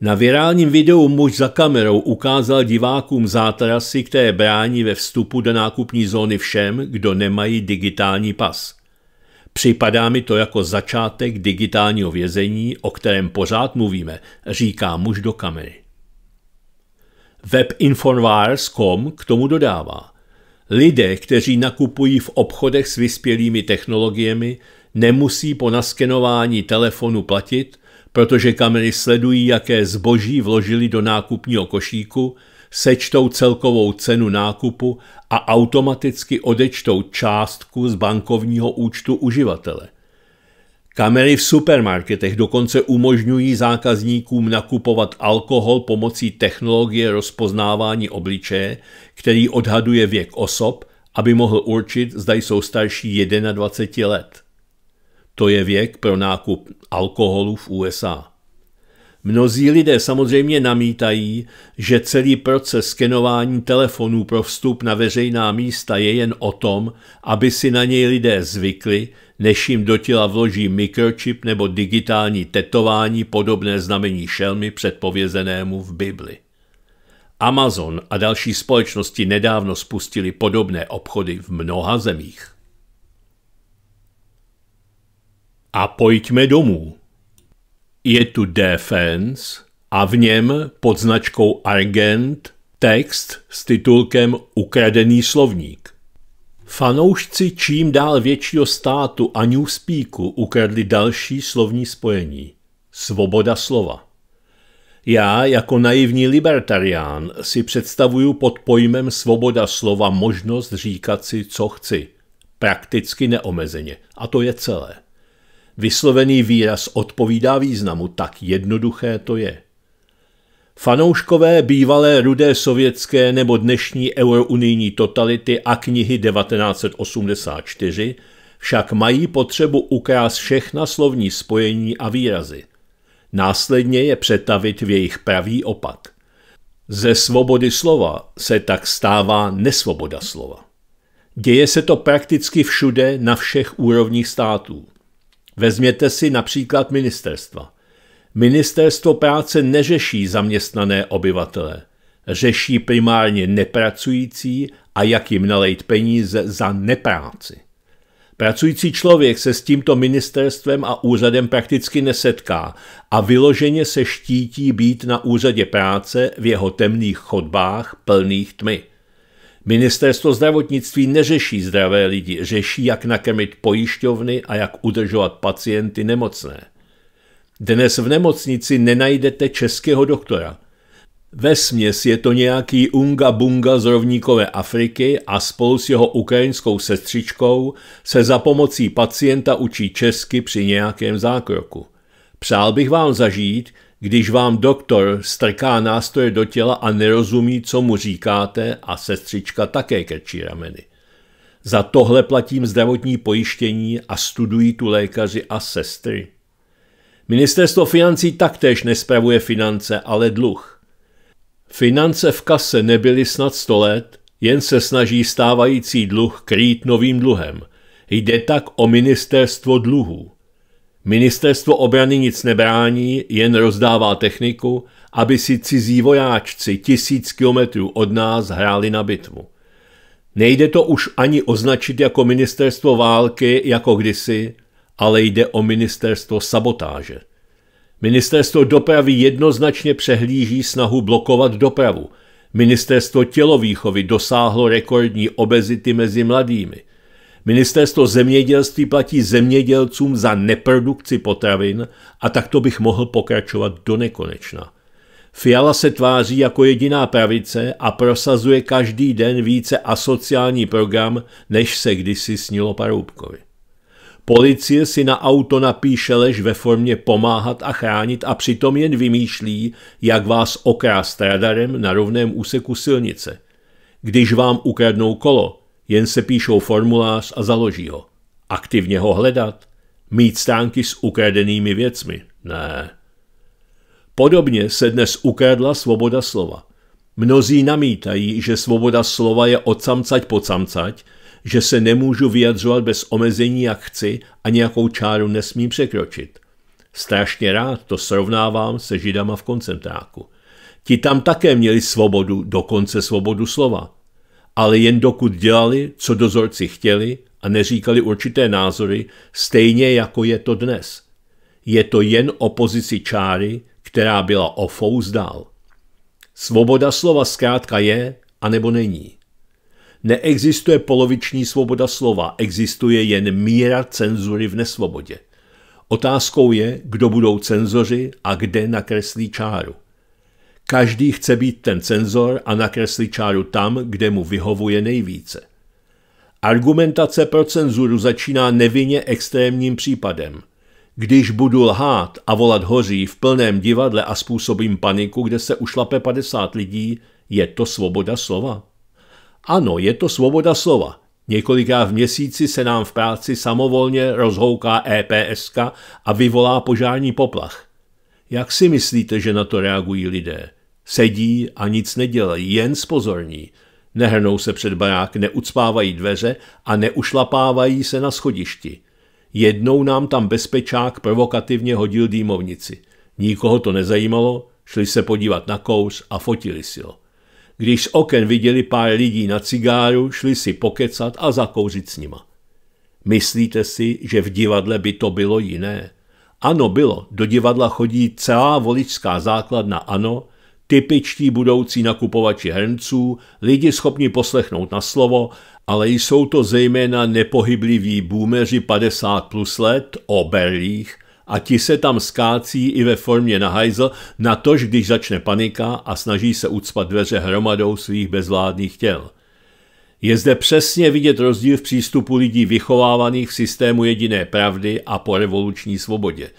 Na virálním videu muž za kamerou ukázal divákům zátrasy, které brání ve vstupu do nákupní zóny všem, kdo nemají digitální pas – Připadá mi to jako začátek digitálního vězení, o kterém pořád mluvíme, říká muž do kamery. Web k tomu dodává. Lidé, kteří nakupují v obchodech s vyspělými technologiemi, nemusí po naskenování telefonu platit, protože kamery sledují, jaké zboží vložili do nákupního košíku – sečtou celkovou cenu nákupu a automaticky odečtou částku z bankovního účtu uživatele. Kamery v supermarketech dokonce umožňují zákazníkům nakupovat alkohol pomocí technologie rozpoznávání obličeje, který odhaduje věk osob, aby mohl určit, zda jsou starší 21 let. To je věk pro nákup alkoholu v USA. Mnozí lidé samozřejmě namítají, že celý proces skenování telefonů pro vstup na veřejná místa je jen o tom, aby si na něj lidé zvykli, než jim do těla vloží mikročip nebo digitální tetování podobné znamení šelmy předpovězenému v Bibli. Amazon a další společnosti nedávno spustili podobné obchody v mnoha zemích. A pojďme domů je tu Defense a v něm pod značkou Argent text s titulkem Ukradený slovník. Fanoušci čím dál většího státu a Newspeaku ukradli další slovní spojení. Svoboda slova. Já jako naivní libertarián si představuju pod pojmem svoboda slova možnost říkat si, co chci. Prakticky neomezeně. A to je celé. Vyslovený výraz odpovídá významu, tak jednoduché to je. Fanouškové bývalé rudé sovětské nebo dnešní eurounijní totality a knihy 1984 však mají potřebu ukrást všechna slovní spojení a výrazy. Následně je přetavit v jejich pravý opak. Ze svobody slova se tak stává nesvoboda slova. Děje se to prakticky všude na všech úrovních států. Vezměte si například ministerstva. Ministerstvo práce neřeší zaměstnané obyvatele. Řeší primárně nepracující a jak jim nalejt peníze za nepráci. Pracující člověk se s tímto ministerstvem a úřadem prakticky nesetká a vyloženě se štítí být na úřadě práce v jeho temných chodbách plných tmy – Ministerstvo zdravotnictví neřeší zdravé lidi, řeší, jak nakrmit pojišťovny a jak udržovat pacienty nemocné. Dnes v nemocnici nenajdete českého doktora. Ve směs je to nějaký Unga Bunga z rovníkové Afriky a spolu s jeho ukrajinskou sestřičkou se za pomocí pacienta učí česky při nějakém zákroku. Přál bych vám zažít, když vám doktor strká nástroje do těla a nerozumí, co mu říkáte, a sestřička také krčí rameny. Za tohle platím zdravotní pojištění a studují tu lékaři a sestry. Ministerstvo financí taktéž nespravuje finance, ale dluh. Finance v kase nebyly snad 100 let, jen se snaží stávající dluh krýt novým dluhem. Jde tak o ministerstvo dluhů. Ministerstvo obrany nic nebrání, jen rozdává techniku, aby si cizí vojáčci tisíc kilometrů od nás hráli na bitvu. Nejde to už ani označit jako ministerstvo války, jako kdysi, ale jde o ministerstvo sabotáže. Ministerstvo dopravy jednoznačně přehlíží snahu blokovat dopravu. Ministerstvo tělovýchovy dosáhlo rekordní obezity mezi mladými. Ministerstvo zemědělství platí zemědělcům za neprodukci potravin a takto bych mohl pokračovat do nekonečna. Fiala se tváří jako jediná pravice a prosazuje každý den více asociální program, než se kdysi snilo Paroubkovi. Policie si na auto napíše lež ve formě pomáhat a chránit a přitom jen vymýšlí, jak vás okrást radarem na rovném úseku silnice. Když vám ukradnou kolo, jen se píšou formulář a založí ho. Aktivně ho hledat? Mít stánky s ukradenými věcmi? Ne. Podobně se dnes ukradla svoboda slova. Mnozí namítají, že svoboda slova je odsamcať samcať, že se nemůžu vyjadřovat bez omezení, jak chci a nějakou čáru nesmím překročit. Strašně rád to srovnávám se židama v koncentráku. Ti tam také měli svobodu, dokonce svobodu slova ale jen dokud dělali, co dozorci chtěli a neříkali určité názory, stejně jako je to dnes. Je to jen opozici čáry, která byla o fous dál. Svoboda slova zkrátka je, anebo není. Neexistuje poloviční svoboda slova, existuje jen míra cenzury v nesvobodě. Otázkou je, kdo budou cenzoři a kde nakreslí čáru. Každý chce být ten cenzor a nakreslí čáru tam, kde mu vyhovuje nejvíce. Argumentace pro cenzuru začíná nevinně extrémním případem. Když budu lhát a volat hoří v plném divadle a způsobím paniku, kde se ušlape 50 lidí, je to svoboda slova? Ano, je to svoboda slova. Několikrát v měsíci se nám v práci samovolně rozhouká EPSK a vyvolá požární poplach. Jak si myslíte, že na to reagují lidé? Sedí a nic nedělají, jen spozorní. Nehrnou se před barák, neucpávají dveře a neušlapávají se na schodišti. Jednou nám tam bezpečák provokativně hodil dýmovnici. Nikoho to nezajímalo, šli se podívat na kous a fotili si ho. Když z oken viděli pár lidí na cigáru, šli si pokecat a zakouřit s nima. Myslíte si, že v divadle by to bylo jiné? Ano, bylo. Do divadla chodí celá voličská základna ANO, typičtí budoucí nakupovači hrnců, lidi schopni poslechnout na slovo, ale jsou to zejména nepohybliví boomeři 50 plus let, o berlích a ti se tam skácí i ve formě na hajzl, natož když začne panika a snaží se ucpat dveře hromadou svých bezvládných těl. Je zde přesně vidět rozdíl v přístupu lidí vychovávaných v systému jediné pravdy a po revoluční svobodě –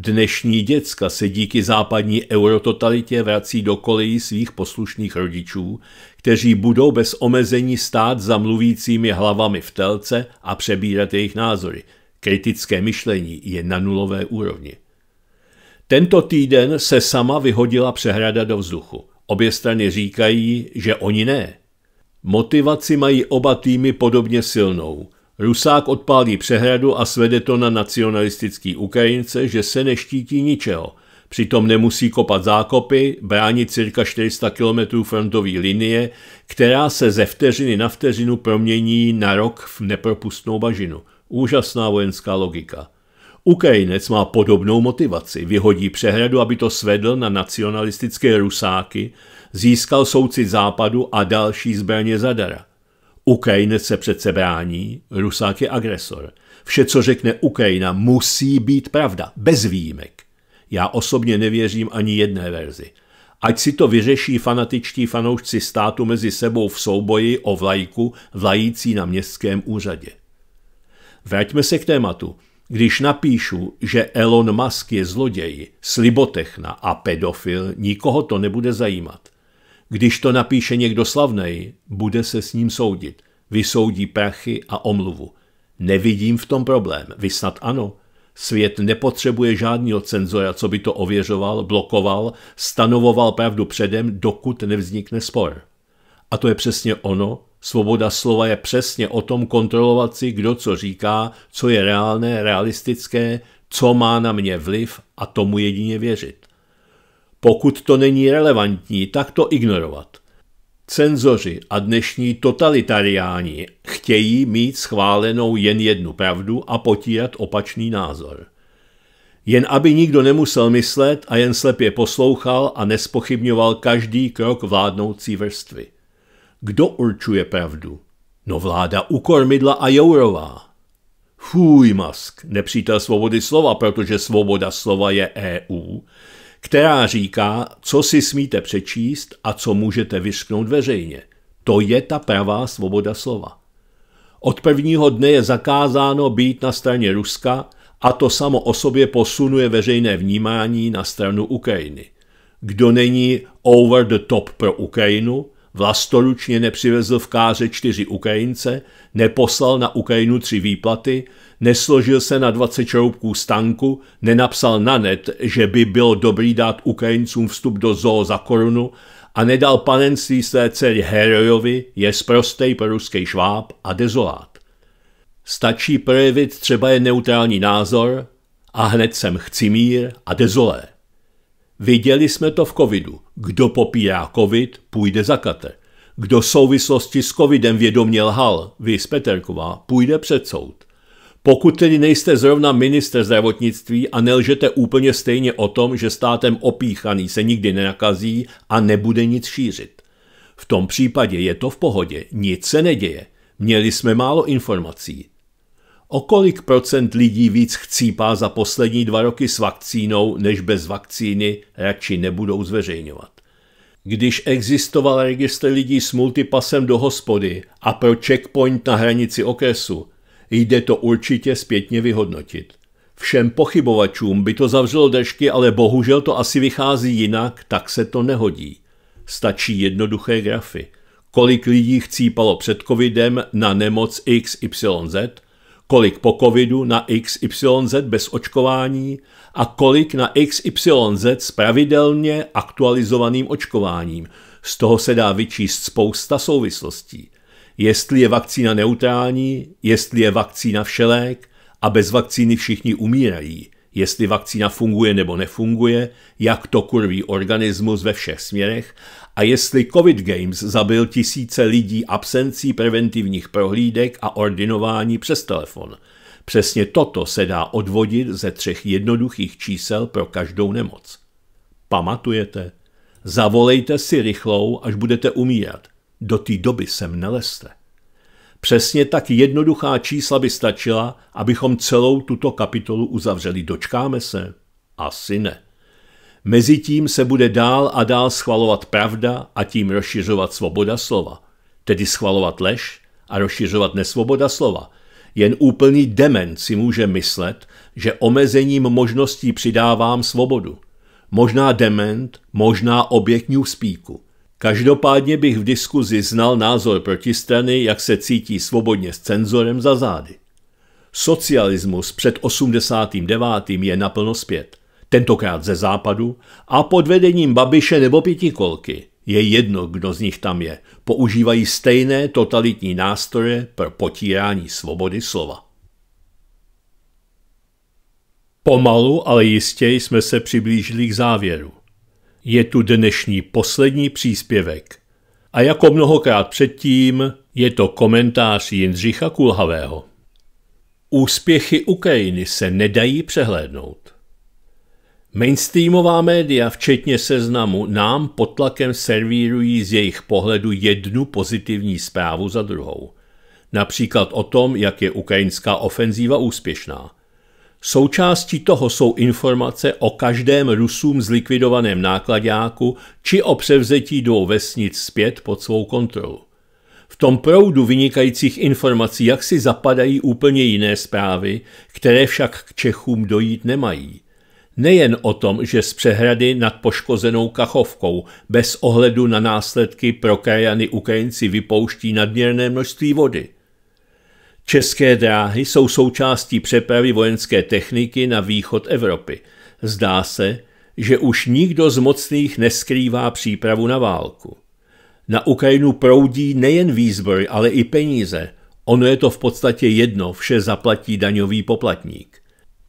Dnešní děcka se díky západní eurototalitě vrací do kolejí svých poslušných rodičů, kteří budou bez omezení stát za mluvícími hlavami v telce a přebírat jejich názory. Kritické myšlení je na nulové úrovni. Tento týden se sama vyhodila přehrada do vzduchu. Obě strany říkají, že oni ne. Motivaci mají oba týmy podobně silnou – Rusák odpálí přehradu a svede to na nacionalistický Ukrajince, že se neštítí ničeho. Přitom nemusí kopat zákopy, bránit cirka 400 km frontové linie, která se ze vteřiny na vteřinu promění na rok v nepropustnou bažinu. Úžasná vojenská logika. Ukrajinec má podobnou motivaci. Vyhodí přehradu, aby to svedl na nacionalistické rusáky, získal soucit západu a další zbraně zadara. Ukrajinec se přece brání, Rusák je agresor. Vše, co řekne Ukrajina, musí být pravda, bez výjimek. Já osobně nevěřím ani jedné verzi. Ať si to vyřeší fanatičtí fanoušci státu mezi sebou v souboji o vlajku vlající na městském úřadě. Vraťme se k tématu. Když napíšu, že Elon Musk je zloděj, slibotechna a pedofil, nikoho to nebude zajímat. Když to napíše někdo slavnej, bude se s ním soudit. Vysoudí prachy a omluvu. Nevidím v tom problém, vy snad ano. Svět nepotřebuje žádného cenzora, co by to ověřoval, blokoval, stanovoval pravdu předem, dokud nevznikne spor. A to je přesně ono, svoboda slova je přesně o tom kontrolovat si, kdo co říká, co je reálné, realistické, co má na mě vliv a tomu jedině věřit. Pokud to není relevantní, tak to ignorovat. Cenzoři a dnešní totalitariáni chtějí mít schválenou jen jednu pravdu a potírat opačný názor. Jen aby nikdo nemusel myslet a jen slepě poslouchal a nespochybňoval každý krok vládnoucí vrstvy. Kdo určuje pravdu? No vláda u kormidla a Jourová. Fůj, Musk, nepřítel svobody slova, protože svoboda slova je EU, která říká, co si smíte přečíst a co můžete vyšknout veřejně. To je ta pravá svoboda slova. Od prvního dne je zakázáno být na straně Ruska a to samo o sobě posunuje veřejné vnímání na stranu Ukrajiny. Kdo není over the top pro Ukrajinu, Vlastoručně nepřivezl v káře čtyři Ukrajince, neposlal na Ukrajinu tři výplaty, nesložil se na 20 šroubků stanku, nenapsal na net, že by bylo dobrý dát Ukrajincům vstup do zoo za korunu a nedal panenství své dcery Herojovi, je sprostej ruský šváb a dezolát. Stačí projevit třeba je neutrální názor a hned sem chci mír a dezolé. Viděli jsme to v covidu. Kdo popírá covid, půjde za kate. Kdo v souvislosti s covidem vědomě lhal, vy Peterková, půjde před soud. Pokud tedy nejste zrovna minister zdravotnictví a nelžete úplně stejně o tom, že státem opíchaný se nikdy nenakazí a nebude nic šířit. V tom případě je to v pohodě, nic se neděje. Měli jsme málo informací. O kolik procent lidí víc chcípá za poslední dva roky s vakcínou, než bez vakcíny radši nebudou zveřejňovat? Když existoval registr lidí s multipasem do hospody a pro checkpoint na hranici okresu, jde to určitě zpětně vyhodnotit. Všem pochybovačům by to zavřelo držky, ale bohužel to asi vychází jinak, tak se to nehodí. Stačí jednoduché grafy. Kolik lidí chcípalo před covidem na nemoc XYZ – kolik po covidu na XYZ bez očkování a kolik na XYZ s pravidelně aktualizovaným očkováním. Z toho se dá vyčíst spousta souvislostí. Jestli je vakcína neutrální, jestli je vakcína všelék a bez vakcíny všichni umírají – jestli vakcína funguje nebo nefunguje, jak to kurví organismus ve všech směrech a jestli COVID Games zabil tisíce lidí absencí preventivních prohlídek a ordinování přes telefon. Přesně toto se dá odvodit ze třech jednoduchých čísel pro každou nemoc. Pamatujete? Zavolejte si rychlou, až budete umírat. Do té doby sem neleste. Přesně tak jednoduchá čísla by stačila, abychom celou tuto kapitolu uzavřeli. Dočkáme se? Asi ne. Mezitím se bude dál a dál schvalovat pravda a tím rozšiřovat svoboda slova. Tedy schvalovat lež a rozšiřovat nesvoboda slova. Jen úplný demen si může myslet, že omezením možností přidávám svobodu. Možná dement, možná oběť spíku. Každopádně bych v diskuzi znal názor protistrany, jak se cítí svobodně s cenzorem za zády. Socialismus před 89. je naplno zpět, tentokrát ze západu a pod vedením Babiše nebo Pětikolky. Je jedno, kdo z nich tam je. Používají stejné totalitní nástroje pro potírání svobody slova. Pomalu, ale jistě jsme se přiblížili k závěru je tu dnešní poslední příspěvek. A jako mnohokrát předtím je to komentář Jindřicha Kulhavého. Úspěchy Ukrajiny se nedají přehlédnout. Mainstreamová média, včetně seznamu, nám pod tlakem servírují z jejich pohledu jednu pozitivní zprávu za druhou. Například o tom, jak je ukrajinská ofenzíva úspěšná – Součástí toho jsou informace o každém Rusům zlikvidovaném nákladáku či o převzetí dvou vesnic zpět pod svou kontrolu. V tom proudu vynikajících informací jak si zapadají úplně jiné zprávy, které však k Čechům dojít nemají. Nejen o tom, že z přehrady nad poškozenou Kachovkou bez ohledu na následky pro krajany Ukrajinci vypouští nadměrné množství vody – České dráhy jsou součástí přepravy vojenské techniky na východ Evropy. Zdá se, že už nikdo z mocných neskrývá přípravu na válku. Na Ukrajinu proudí nejen výzbroj, ale i peníze. Ono je to v podstatě jedno, vše zaplatí daňový poplatník.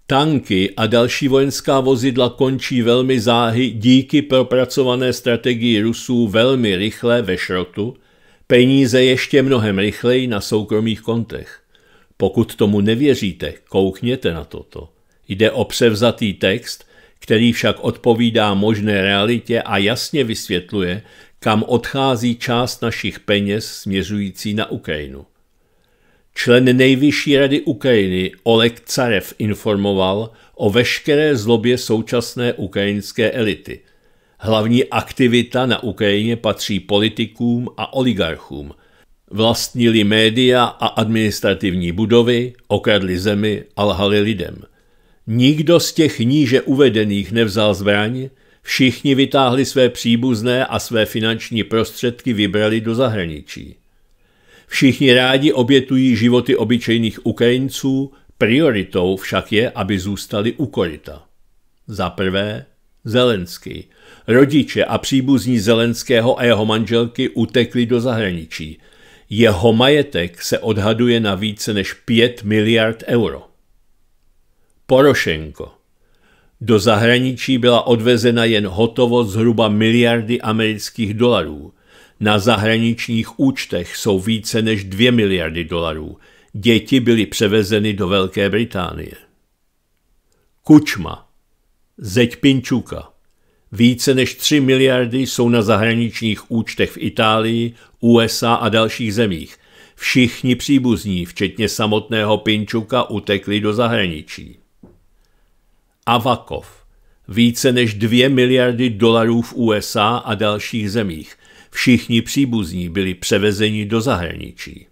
Tanky a další vojenská vozidla končí velmi záhy díky propracované strategii Rusů velmi rychle ve šrotu, peníze ještě mnohem rychleji na soukromých kontech. Pokud tomu nevěříte, koukněte na toto. Jde o převzatý text, který však odpovídá možné realitě a jasně vysvětluje, kam odchází část našich peněz směřující na Ukrajinu. Člen Nejvyšší rady Ukrajiny Oleg Carev informoval o veškeré zlobě současné ukrajinské elity. Hlavní aktivita na Ukrajině patří politikům a oligarchům – Vlastnili média a administrativní budovy, okradli zemi a lhali lidem. Nikdo z těch níže uvedených nevzal zbraň, všichni vytáhli své příbuzné a své finanční prostředky vybrali do zahraničí. Všichni rádi obětují životy obyčejných Ukrajinců, prioritou však je, aby zůstali u korita. Za prvé Zelenský. Rodiče a příbuzní Zelenského a jeho manželky utekli do zahraničí – jeho majetek se odhaduje na více než 5 miliard euro. Porošenko. Do zahraničí byla odvezena jen hotovost zhruba miliardy amerických dolarů. Na zahraničních účtech jsou více než 2 miliardy dolarů. Děti byly převezeny do Velké Británie. Kučma. Zeď Pinčuka. Více než 3 miliardy jsou na zahraničních účtech v Itálii, USA a dalších zemích. Všichni příbuzní, včetně samotného Pinčuka, utekli do zahraničí. Avakov. Více než 2 miliardy dolarů v USA a dalších zemích. Všichni příbuzní byli převezeni do zahraničí.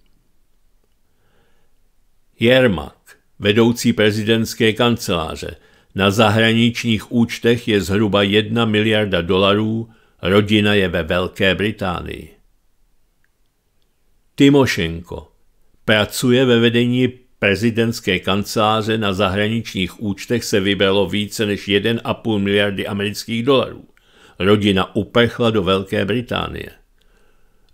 Jermak, vedoucí prezidentské kanceláře, na zahraničních účtech je zhruba 1 miliarda dolarů, rodina je ve Velké Británii. Timošenko pracuje ve vedení prezidentské kanceláře na zahraničních účtech se vybralo více než 1,5 miliardy amerických dolarů. Rodina uprchla do Velké Británie.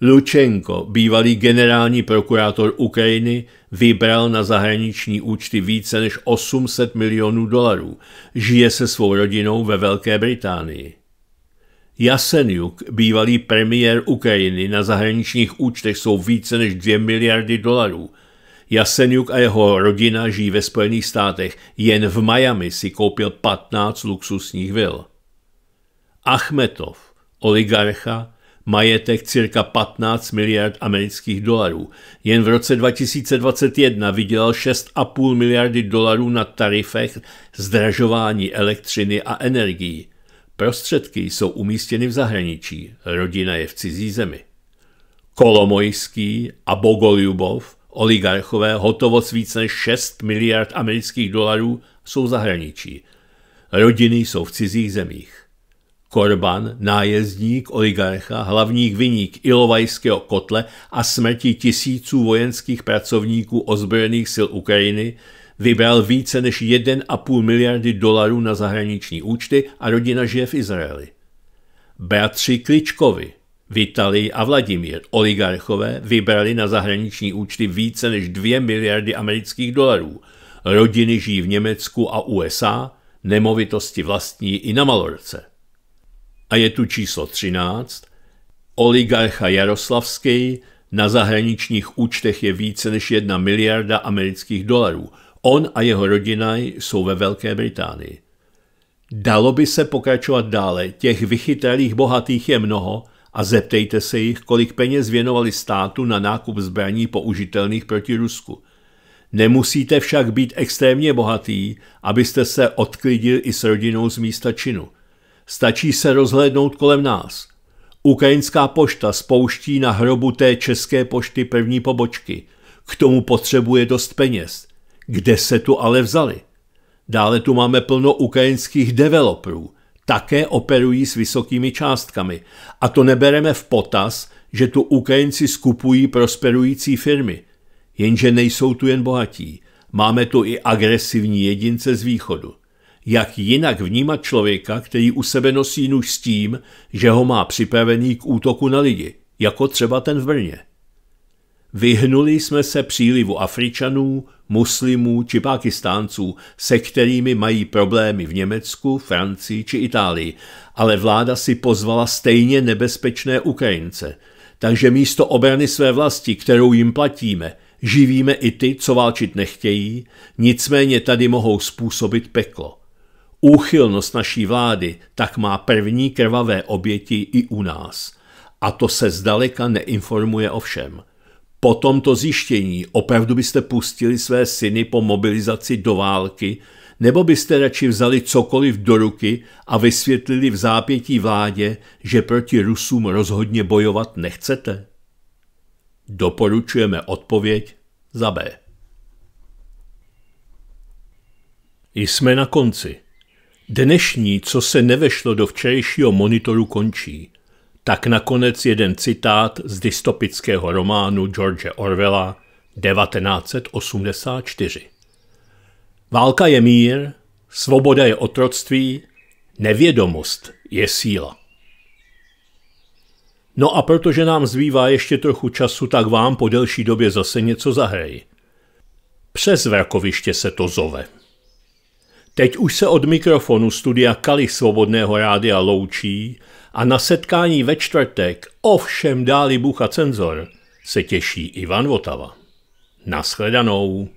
Lučenko, bývalý generální prokurátor Ukrajiny, vybral na zahraniční účty více než 800 milionů dolarů. Žije se svou rodinou ve Velké Británii. Jasenjuk, bývalý premiér Ukrajiny, na zahraničních účtech jsou více než 2 miliardy dolarů. Jasenjuk a jeho rodina žijí ve Spojených státech, jen v Miami si koupil 15 luxusních vil. Achmetov, oligarcha, majetek cirka 15 miliard amerických dolarů. Jen v roce 2021 vydělal 6,5 miliardy dolarů na tarifech zdražování elektřiny a energií. Prostředky jsou umístěny v zahraničí, rodina je v cizí zemi. Kolomojský a Bogoljubov, oligarchové, hotovost víc než 6 miliard amerických dolarů, jsou v zahraničí. Rodiny jsou v cizích zemích. Korban, nájezdník, oligarcha, hlavních viník Ilovajského kotle a smrti tisíců vojenských pracovníků ozbrojených sil Ukrajiny Vybral více než 1,5 miliardy dolarů na zahraniční účty a rodina žije v Izraeli. Bratři Kličkovi, Vitali a Vladimír, oligarchové, vybrali na zahraniční účty více než 2 miliardy amerických dolarů. Rodiny žijí v Německu a USA, nemovitosti vlastní i na Malorce. A je tu číslo 13. Oligarcha Jaroslavský, na zahraničních účtech je více než 1 miliarda amerických dolarů. On a jeho rodina jsou ve Velké Británii. Dalo by se pokračovat dále, těch vychytralých bohatých je mnoho a zeptejte se jich, kolik peněz věnovali státu na nákup zbraní použitelných proti Rusku. Nemusíte však být extrémně bohatý, abyste se odklidil i s rodinou z místa činu. Stačí se rozhlédnout kolem nás. Ukrajinská pošta spouští na hrobu té české pošty první pobočky. K tomu potřebuje dost peněz – kde se tu ale vzali. Dále tu máme plno ukrajinských developerů, také operují s vysokými částkami. A to nebereme v potaz, že tu Ukrajinci skupují prosperující firmy. Jenže nejsou tu jen bohatí. Máme tu i agresivní jedince z východu. Jak jinak vnímat člověka, který u sebe nosí nůž s tím, že ho má připravený k útoku na lidi, jako třeba ten v Brně? Vyhnuli jsme se přílivu Afričanů, muslimů či pakistánců, se kterými mají problémy v Německu, Francii či Itálii, ale vláda si pozvala stejně nebezpečné Ukrajince. Takže místo obrany své vlasti, kterou jim platíme, živíme i ty, co válčit nechtějí, nicméně tady mohou způsobit peklo. Úchylnost naší vlády tak má první krvavé oběti i u nás. A to se zdaleka neinformuje o všem – po tomto zjištění opravdu byste pustili své syny po mobilizaci do války, nebo byste radši vzali cokoliv do ruky a vysvětlili v zápětí vládě, že proti Rusům rozhodně bojovat nechcete? Doporučujeme odpověď za B. Jsme na konci. Dnešní, co se nevešlo do včerejšího monitoru, končí. Tak nakonec jeden citát z dystopického románu George Orwella 1984. Válka je mír, svoboda je otroctví, nevědomost je síla. No a protože nám zbývá ještě trochu času, tak vám po delší době zase něco zahraji. Přes vrakoviště se to zove. Teď už se od mikrofonu studia Kali Svobodného rádia loučí a na setkání ve čtvrtek, ovšem dáli bucha cenzor, se těší Ivan Votava. Naschledanou.